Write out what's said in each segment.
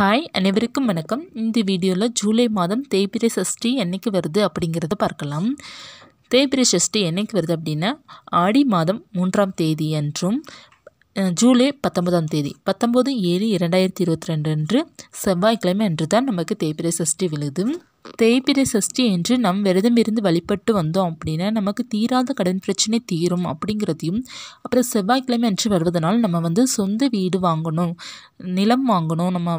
hi அனைவருக்கும் வணக்கம் இந்த வீடியோவில் ஜூலை மாதம் தேய்பிரை சஷ்டி என்றைக்கு வருது அப்படிங்கிறத பார்க்கலாம் தேய்பிரை சஷ்டி என்றைக்கு வருது அப்படின்னா ஆடி மாதம் மூன்றாம் தேதி என்றும் ஜூலை பத்தொன்பதாம் தேதி பத்தொம்போது ஏழு இரண்டாயிரத்தி இருபத்தி ரெண்டு அன்று செவ்வாய்க்கிழமை அன்று தான் நமக்கு தேய்பிரை சஷ்டி விழுது தேய்பிரை சஷ்டி என்று நம் விரதம் இருந்து வழிபட்டு வந்தோம் அப்படின்னா நமக்கு தீராத கடன் பிரச்சனை தீரும் அப்படிங்கிறதையும் அப்புறம் செவ்வாய்க்கிழமை அன்று வருவதனால் நம்ம வந்து சொந்த வீடு வாங்கணும் நிலம் வாங்கணும் நம்ம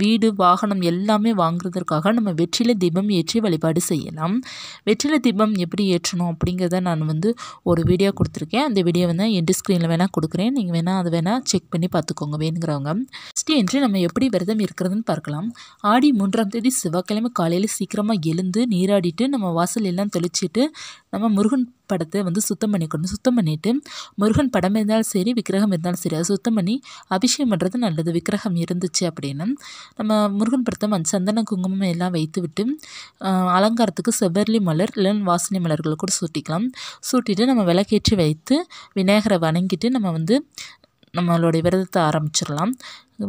வீடு வாகனம் எல்லாமே வாங்குறதற்காக நம்ம வெற்றிலை தீபம் ஏற்றி வழிபாடு செய்யலாம் வெற்றிலை தீபம் எப்படி ஏற்றணும் அப்படிங்கிறத நான் வந்து ஒரு வீடியோ கொடுத்துருக்கேன் அந்த வீடியோ வந்து என் ஸ்க்ரீனில் வேணால் கொடுக்குறேன் நீங்கள் வேணால் அதை வேணால் செக் பண்ணி பார்த்துக்கோங்க வேணுங்கிறவங்க ஃபஸ்ட்டு என்று நம்ம எப்படி விரதம் இருக்கிறதுன்னு பார்க்கலாம் ஆடி மூன்றாம் தேதி செவ்வாய்க்கிழமை காலையில் சீக்கிரமாக எழுந்து நீராடிட்டு நம்ம வாசல் எல்லாம் தெளிச்சுட்டு நம்ம முருகன் படத்தை வந்து சுத்தம் பண்ணிக்கணும் சுத்தம் பண்ணிவிட்டு முருகன் படம் இருந்தாலும் சரி விக்கிரகம் இருந்தாலும் சரி அதை சுத்தம் பண்ணி அபிஷேகம் பண்ணுறது நல்லது விக்கிரகம் இருந்துச்சு அப்படின்னா நம்ம முருகன் படத்தம் சந்தன குங்குமம் எல்லாம் வைத்துவிட்டு அலங்காரத்துக்கு செவ்வரளி மலர் இல்லைன்னு வாசனை மலர்களை கூட சூட்டிக்கலாம் சூட்டிட்டு நம்ம விளக்கேற்றி வைத்து விநாயகரை வணங்கிட்டு நம்ம வந்து நம்மளுடைய விரதத்தை ஆரம்பிச்சிடலாம்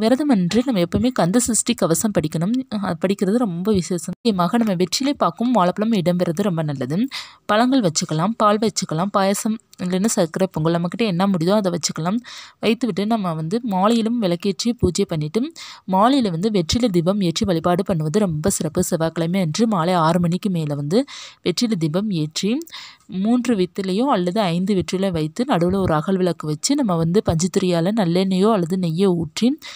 விரதம் அன்று நம்ம எப்போவுமே கந்த சிருஷ்டி கவசம் படிக்கணும் படிக்கிறது ரொம்ப விசேஷம் முக்கியமாக நம்ம வெற்றிலே பார்க்கும் வாழைப்பழம் இடம்பெறது ரொம்ப நல்லது பழங்கள் வச்சுக்கலாம் பால் வச்சுக்கலாம் பாயசம் இல்லைன்னா சர்க்கரை பொங்கல் நம்மக்கிட்ட என்ன முடியுதோ அதை வச்சுக்கலாம் வைத்து விட்டு நம்ம வந்து மாலையிலும் விளக்கேற்றி பூஜை பண்ணிவிட்டு மாலையில் வந்து வெற்றிலை தீபம் ஏற்றி வழிபாடு பண்ணுவது ரொம்ப சிறப்பு செவ்வாய்க்கிழமை அன்று மாலை ஆறு மணிக்கு மேலே வந்து வெற்றில தீபம் ஏற்றி மூன்று வித்திலையோ அல்லது ஐந்து வெற்றிலை வைத்து நடுவில் ஒரு அகல் விளக்கு வச்சு நம்ம வந்து பஞ்சுத்திரியால் நல்லெண்ணெயோ அல்லது நெய்யோ ஊற்றி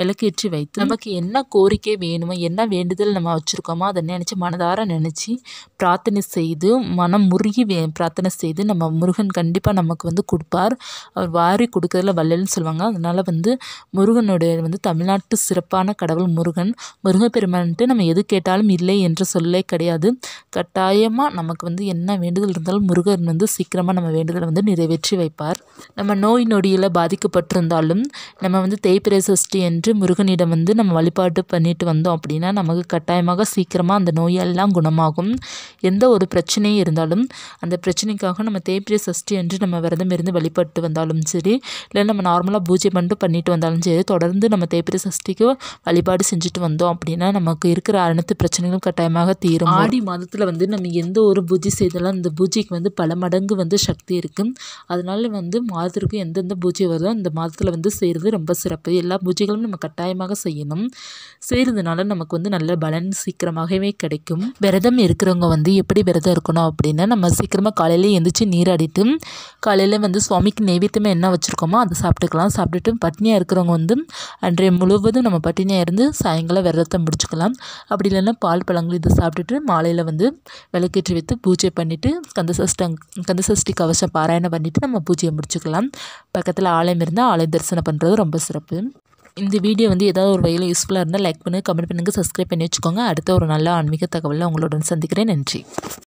விளக்கேற்றி வைத்து நமக்கு என்ன கோரிக்கை வேணுமோ என்ன வேண்டுதல் நம்ம வச்சுருக்கோமோ அதை நினச்சி மனதார நினச்சி பிரார்த்தனை செய்து மனம் முருகி வே பிரார்த்தனை செய்து நம்ம முருகன் கண்டிப்பாக நமக்கு வந்து கொடுப்பார் அவர் வாரி கொடுக்கறதுல வல்லல்னு சொல்லுவாங்க அதனால் வந்து முருகனுடைய வந்து தமிழ்நாட்டு சிறப்பான கடவுள் முருகன் முருகப்பெருமான்ட்டு நம்ம எது கேட்டாலும் இல்லை என்ற சொல்லே கிடையாது கட்டாயமாக நமக்கு வந்து என்ன வேண்டுதல் இருந்தாலும் முருகன் வந்து சீக்கிரமாக நம்ம வேண்டுதலை வந்து நிறைவேற்றி வைப்பார் நம்ம நோய் நொடியில் பாதிக்கப்பட்டிருந்தாலும் நம்ம வந்து தேய்பிரை சஷ்டி என்று சென்று முருகனிடம் வந்து நம்ம வழிபாட்டு பண்ணிட்டு வந்தோம் அப்படின்னா நமக்கு கட்டாயமாக சீக்கிரமாக அந்த நோயெல்லாம் குணமாகும் எந்த ஒரு பிரச்சனையும் இருந்தாலும் அந்த பிரச்சனைக்காக நம்ம தேய்பிரிய சஷ்டி என்று நம்ம விரதம் இருந்து வழிபட்டு வந்தாலும் சரி இல்லை நம்ம நார்மலாக பூஜை பண்ணிட்டு பண்ணிட்டு வந்தாலும் சரி தொடர்ந்து நம்ம தேய்பிரிய சஷ்டிக்கு வழிபாடு செஞ்சுட்டு வந்தோம் அப்படின்னா நமக்கு இருக்கிற அனைத்து பிரச்சனைகளும் கட்டாயமாக தீரும் ஆடி மாதத்தில் வந்து நம்ம எந்த ஒரு பூஜை செய்தாலும் அந்த பூஜைக்கு வந்து பல மடங்கு வந்து சக்தி இருக்குது அதனால வந்து மாதத்திற்கு எந்தெந்த பூஜை வருதோ அந்த மாதத்தில் வந்து செய்கிறது ரொம்ப சிறப்பு எல்லா பூஜைகளும் நம்ம நம்ம கட்டாயமாக செய்யணும் செய்கிறதுனால நமக்கு வந்து நல்ல பலன் சீக்கிரமாகவே கிடைக்கும் விரதம் இருக்கிறவங்க வந்து எப்படி விரதம் இருக்கணும் அப்படின்னா நம்ம சீக்கிரமாக காலையில் எழுந்திரிச்சு நீராடிட்டு காலையில் வந்து சுவாமிக்கு நெய்வேத்தியமாக என்ன வச்சுருக்கோமோ அதை சாப்பிட்டுக்கலாம் சாப்பிட்டுட்டு பட்டினியாக இருக்கிறவங்க வந்து அன்றைய முழுவதும் நம்ம பட்டினியாக இருந்து சாயங்காலம் விரதத்தை முடிச்சுக்கலாம் அப்படி இல்லைன்னா பால் பழங்கள் இதை சாப்பிட்டுட்டு மாலையில் வந்து விளக்கேற்றி வைத்து பூஜை பண்ணிவிட்டு கந்தசஷ்டங் கந்தசஷ்டி கவசம் பாராயணம் பண்ணிவிட்டு நம்ம பூஜையை முடிச்சுக்கலாம் பக்கத்தில் ஆலயம் இருந்தால் ஆலயம் தரிசனம் பண்ணுறது ரொம்ப சிறப்பு இந்த வீடியோ வந்து ஏதாவது ஒரு வகையில் யூஸ்ஃபுல்லாக இருந்தால் லைக் பண்ணுங்கள் கமெண்ட் பண்ணுங்கள் சப்ஸ்கிரைப் பண்ணி வச்சுக்கோங்க அடுத்த ஒரு நல்ல ஆன்மீக தகவலில் உங்களுடன் சந்திக்கிறேன் நன்றி